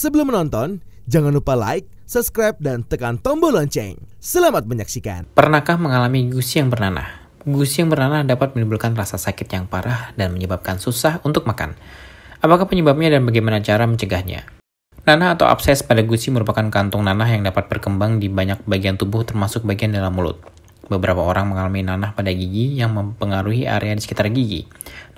Sebelum menonton, jangan lupa like, subscribe, dan tekan tombol lonceng. Selamat menyaksikan. Pernahkah mengalami gusi yang bernanah? Gusi yang bernanah dapat menimbulkan rasa sakit yang parah dan menyebabkan susah untuk makan. Apakah penyebabnya dan bagaimana cara mencegahnya? Nanah atau abses pada gusi merupakan kantung nanah yang dapat berkembang di banyak bagian tubuh termasuk bagian dalam mulut. Beberapa orang mengalami nanah pada gigi yang mempengaruhi area di sekitar gigi.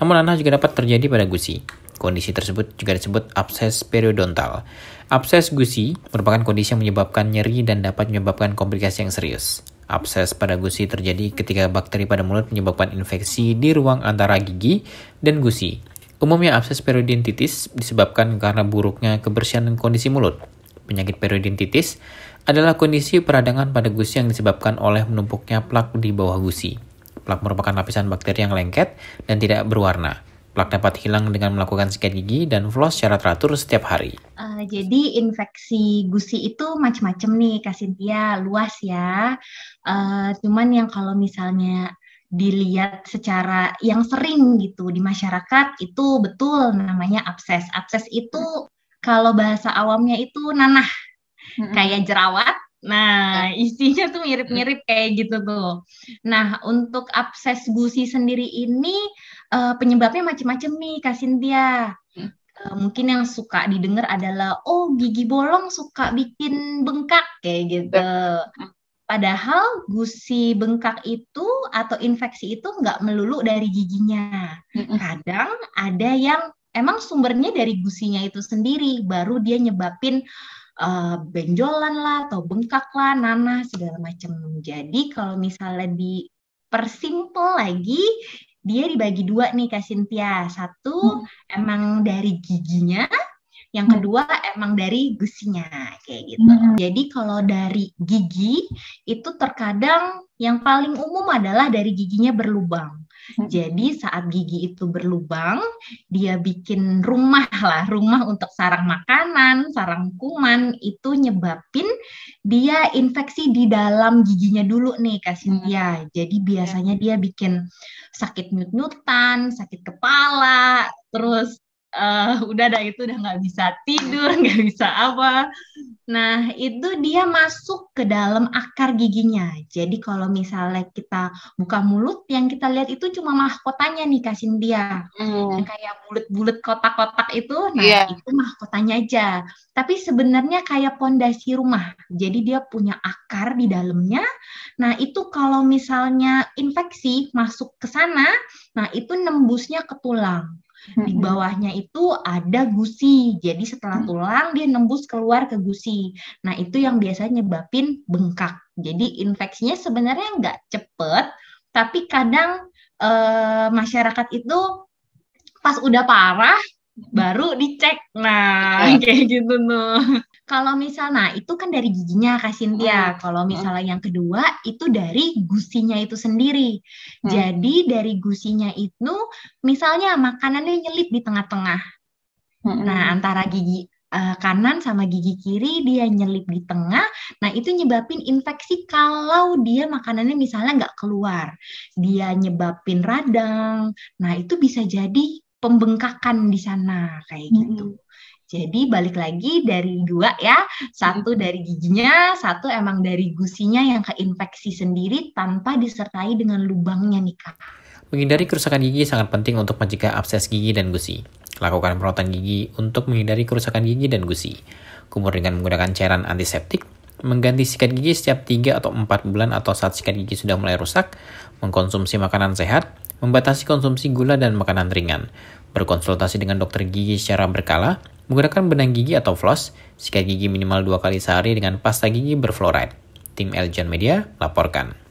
Namun nanah juga dapat terjadi pada gusi. Kondisi tersebut juga disebut abses periodontal. Abses gusi merupakan kondisi yang menyebabkan nyeri dan dapat menyebabkan komplikasi yang serius. Abses pada gusi terjadi ketika bakteri pada mulut menyebabkan infeksi di ruang antara gigi dan gusi. Umumnya abses periodontitis disebabkan karena buruknya kebersihan dan kondisi mulut. Penyakit periodontitis adalah kondisi peradangan pada gusi yang disebabkan oleh menumpuknya plak di bawah gusi. Plak merupakan lapisan bakteri yang lengket dan tidak berwarna. Plak dapat hilang dengan melakukan sikat gigi dan floss secara teratur setiap hari. Uh, jadi infeksi gusi itu macam-macam nih kasih dia luas ya. Uh, cuman yang kalau misalnya dilihat secara yang sering gitu di masyarakat itu betul namanya abses. Abses itu kalau bahasa awamnya itu nanah. Mm -hmm. Kayak jerawat Nah, iya. isinya tuh mirip-mirip kayak gitu tuh. Nah, untuk abses gusi sendiri ini uh, penyebabnya macam-macam nih, Kak Cynthia. Eh, mungkin yang suka didengar adalah oh gigi bolong suka bikin bengkak kayak gitu. Padahal gusi bengkak itu atau infeksi itu nggak melulu dari giginya. Kadang ada yang emang sumbernya dari gusinya itu sendiri, baru dia nyebabin Eh, benjolan lah atau bengkak lah, nanah segala macam. Jadi kalau misalnya di persimpel lagi, dia dibagi dua nih Kak Cynthia. Satu hmm. emang dari giginya, yang hmm. kedua emang dari gusinya kayak gitu. Hmm. Jadi kalau dari gigi itu terkadang yang paling umum adalah dari giginya berlubang. Mm-hmm. Jadi saat gigi itu berlubang, dia bikin rumah lah, rumah untuk sarang makanan, sarang kuman itu nyebabin dia infeksi di dalam giginya dulu nih kasih mm-hmm. dia. Jadi iya. biasanya dia bikin sakit nyut-nyutan, sakit kepala, terus uh, udah dah itu udah nggak bisa tidur, nggak bisa apa. Nah, itu dia masuk ke dalam akar giginya. Jadi kalau misalnya kita buka mulut, yang kita lihat itu cuma mahkotanya nih kasih dia. Hmm. Yang kayak bulat-bulat kotak-kotak itu, nah yeah. itu mahkotanya aja. Tapi sebenarnya kayak pondasi rumah. Jadi dia punya akar di dalamnya. Nah, itu kalau misalnya infeksi masuk ke sana, nah itu nembusnya ke tulang. Di bawahnya itu ada gusi. Jadi setelah mm. tulang dia nembus keluar ke gusi. Nah, itu yang biasanya nyebabin bengkak. Jadi infeksinya sebenarnya nggak cepet, tapi kadang e, masyarakat itu pas udah parah mm. baru dicek. Nah, iya. kayak gitu tuh. Kalau misalnya, itu kan dari giginya Kak Sintia. Hmm. Kalau misalnya hmm. yang kedua itu dari gusinya itu sendiri. Hmm. Jadi dari gusinya itu misalnya makanannya nyelip di tengah-tengah. Hmm. hmm nah, hmm. antara gigi uh, kanan sama gigi kiri dia nyelip di tengah. Nah itu nyebabin infeksi kalau dia makanannya misalnya nggak keluar, dia nyebabin radang. Nah itu bisa jadi pembengkakan di sana kayak gitu. Hmm, jadi balik lagi dari dua ya, satu hmm. dari giginya, satu emang dari gusinya yang keinfeksi sendiri tanpa disertai dengan lubangnya nih kak. Menghindari kerusakan gigi sangat penting untuk mencegah abses gigi dan gusi. Lakukan perawatan gigi untuk menghindari kerusakan gigi dan gusi. Kumur dengan menggunakan cairan antiseptik, mengganti sikat gigi setiap 3 atau 4 bulan atau saat sikat gigi sudah mulai rusak, mengkonsumsi makanan sehat, membatasi konsumsi gula dan makanan ringan, berkonsultasi dengan dokter gigi secara berkala, Menggunakan benang gigi atau floss, sikat gigi minimal dua kali sehari dengan pasta gigi berfluoride. Tim Elgin Media laporkan.